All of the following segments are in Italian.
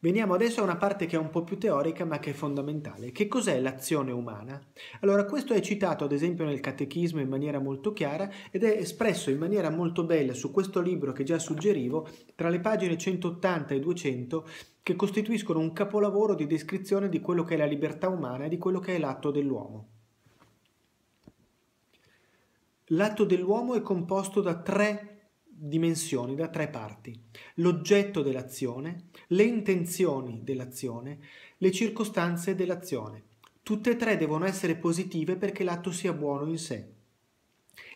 Veniamo adesso a una parte che è un po' più teorica ma che è fondamentale. Che cos'è l'azione umana? Allora, questo è citato ad esempio nel Catechismo in maniera molto chiara ed è espresso in maniera molto bella su questo libro che già suggerivo, tra le pagine 180 e 200, che costituiscono un capolavoro di descrizione di quello che è la libertà umana e di quello che è l'atto dell'uomo. L'atto dell'uomo è composto da tre dimensioni, da tre parti, l'oggetto dell'azione, le intenzioni dell'azione, le circostanze dell'azione. Tutte e tre devono essere positive perché l'atto sia buono in sé.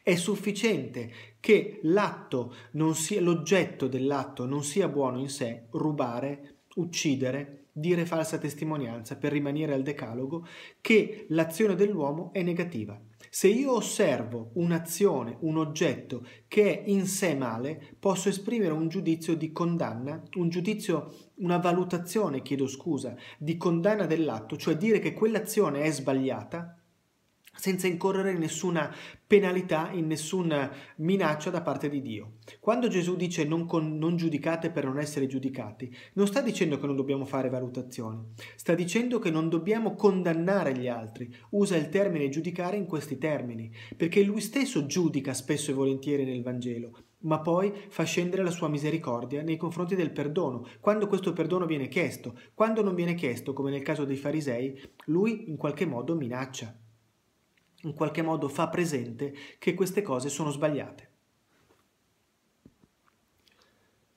È sufficiente che l'atto non sia, l'oggetto dell'atto non sia buono in sé, rubare, uccidere, dire falsa testimonianza per rimanere al decalogo, che l'azione dell'uomo è negativa. Se io osservo un'azione, un oggetto che è in sé male, posso esprimere un giudizio di condanna, un giudizio, una valutazione, chiedo scusa, di condanna dell'atto, cioè dire che quell'azione è sbagliata senza incorrere in nessuna penalità, in nessuna minaccia da parte di Dio. Quando Gesù dice non, con, non, giudicate per non essere giudicati, non sta dicendo che non dobbiamo fare valutazioni, sta dicendo che non dobbiamo condannare gli altri, usa il termine giudicare in questi termini, perché lui stesso giudica spesso e volentieri nel Vangelo, ma poi fa scendere la sua misericordia nei confronti del perdono, quando questo perdono viene chiesto, quando non viene chiesto, come nel caso dei farisei, lui in qualche modo minaccia in qualche modo fa presente che queste cose sono sbagliate.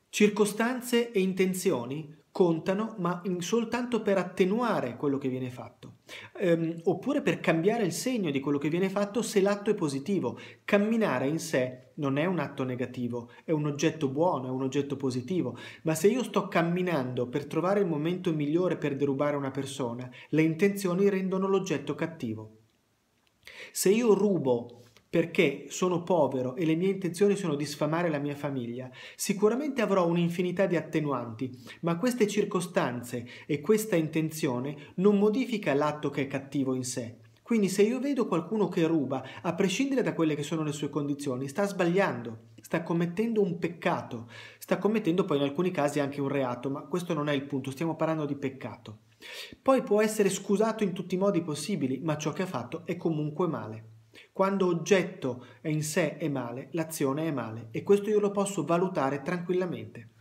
Circostanze e intenzioni contano, ma soltanto per attenuare quello che viene fatto, ehm, oppure per cambiare il segno di quello che viene fatto se l'atto è positivo. Camminare in sé non è un atto negativo, è un oggetto buono, è un oggetto positivo, ma se io sto camminando per trovare il momento migliore per derubare una persona, le intenzioni rendono l'oggetto cattivo. Se io rubo perché sono povero e le mie intenzioni sono di sfamare la mia famiglia, sicuramente avrò un'infinità di attenuanti, ma queste circostanze e questa intenzione non modifica l'atto che è cattivo in sé. Quindi se io vedo qualcuno che ruba, a prescindere da quelle che sono le sue condizioni, sta sbagliando sta commettendo un peccato, sta commettendo poi in alcuni casi anche un reato, ma questo non è il punto, stiamo parlando di peccato. Poi può essere scusato in tutti i modi possibili, ma ciò che ha fatto è comunque male. Quando oggetto in sé è male, l'azione è male e questo io lo posso valutare tranquillamente.